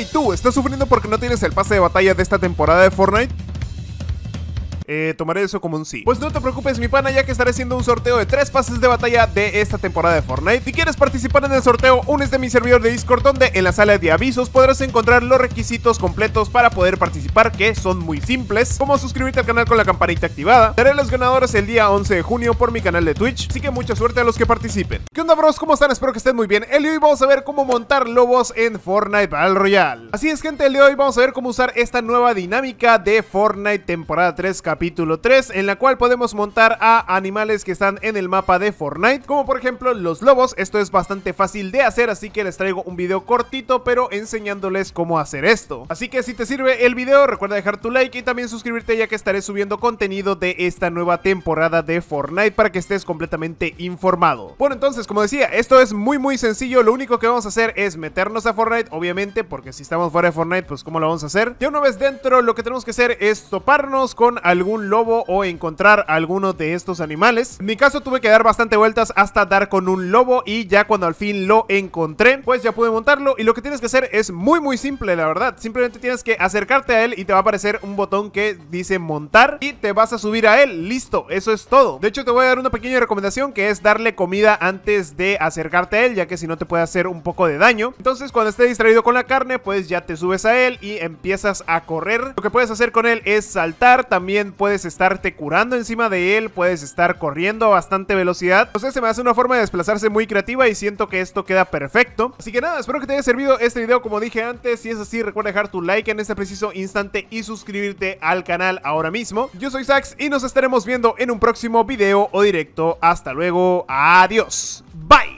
¿Y tú, ¿estás sufriendo porque no tienes el pase de batalla de esta temporada de Fortnite? Eh, tomaré eso como un sí. Pues no te preocupes, mi pana, ya que estaré haciendo un sorteo de tres pases de batalla de esta temporada de Fortnite. Si quieres participar en el sorteo, únete a mi servidor de Discord, donde en la sala de avisos podrás encontrar los requisitos completos para poder participar, que son muy simples, como suscribirte al canal con la campanita activada. Daré los ganadores el día 11 de junio por mi canal de Twitch, así que mucha suerte a los que participen. ¿Qué onda, bros? ¿Cómo están? Espero que estén muy bien. El día de hoy vamos a ver cómo montar lobos en Fortnite Battle Royale. Así es, gente, el día de hoy vamos a ver cómo usar esta nueva dinámica de Fortnite temporada 3, capítulo capítulo 3, en la cual podemos montar a animales que están en el mapa de Fortnite, como por ejemplo los lobos. Esto es bastante fácil de hacer, así que les traigo un video cortito, pero enseñándoles cómo hacer esto. Así que si te sirve el video, recuerda dejar tu like y también suscribirte ya que estaré subiendo contenido de esta nueva temporada de Fortnite para que estés completamente informado. Bueno, entonces, como decía, esto es muy muy sencillo, lo único que vamos a hacer es meternos a Fortnite, obviamente, porque si estamos fuera de Fortnite, pues ¿cómo lo vamos a hacer? Ya una vez dentro, lo que tenemos que hacer es toparnos con al algún lobo o encontrar alguno de estos animales. En mi caso tuve que dar bastante vueltas hasta dar con un lobo y ya cuando al fin lo encontré, pues ya pude montarlo y lo que tienes que hacer es muy muy simple, la verdad. Simplemente tienes que acercarte a él y te va a aparecer un botón que dice montar y te vas a subir a él. Listo, eso es todo. De hecho, te voy a dar una pequeña recomendación que es darle comida antes de acercarte a él, ya que si no te puede hacer un poco de daño. Entonces, cuando esté distraído con la carne, pues ya te subes a él y empiezas a correr. Lo que puedes hacer con él es saltar, también puedes estarte curando encima de él, puedes estar corriendo a bastante velocidad. sea, se me hace una forma de desplazarse muy creativa y siento que esto queda perfecto. Así que nada, espero que te haya servido este video como dije antes. Si es así, recuerda dejar tu like en este preciso instante y suscribirte al canal ahora mismo. Yo soy Sax y nos estaremos viendo en un próximo video o directo. Hasta luego, adiós. Bye.